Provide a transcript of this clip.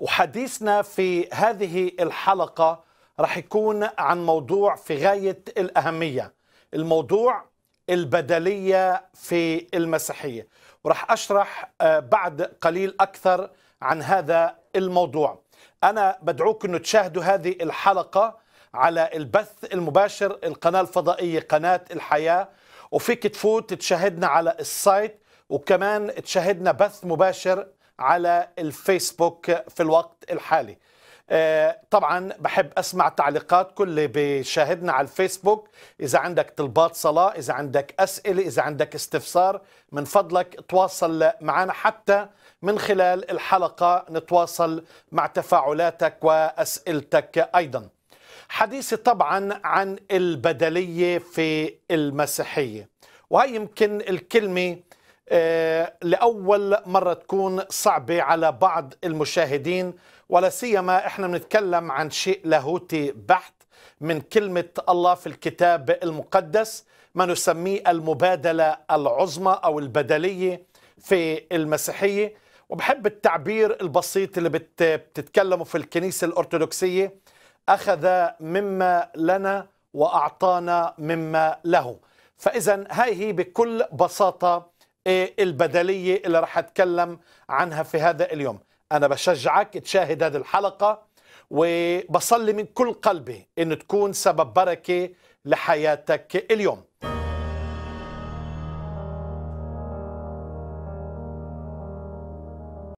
وحديثنا في هذه الحلقة رح يكون عن موضوع في غاية الأهمية الموضوع البدلية في المسيحية ورح أشرح آه، بعد قليل أكثر عن هذا الموضوع أنا بدعوك أن تشاهدوا هذه الحلقة على البث المباشر القناة الفضائية قناة الحياة وفيك تفوت تشاهدنا على السايت وكمان تشاهدنا بث مباشر على الفيسبوك في الوقت الحالي آه، طبعا بحب اسمع تعليقات كل اللي بيشاهدنا على الفيسبوك اذا عندك طلبات صلاه اذا عندك اسئله اذا عندك استفسار من فضلك تواصل معنا حتى من خلال الحلقه نتواصل مع تفاعلاتك واسئلتك ايضا حديثي طبعا عن البدليه في المسيحيه وهي يمكن الكلمه آه، لاول مره تكون صعبه على بعض المشاهدين ولا سيما احنا بنتكلم عن شيء لاهوتي بحت من كلمه الله في الكتاب المقدس ما نسميه المبادله العظمى او البدليه في المسيحيه وبحب التعبير البسيط اللي بتتكلموا في الكنيسه الارثوذكسيه اخذ مما لنا واعطانا مما له فاذا هاي هي بكل بساطه إيه البدلية اللي رح أتكلم عنها في هذا اليوم أنا بشجعك تشاهد هذه الحلقة وبصلي من كل قلبي أن تكون سبب بركة لحياتك اليوم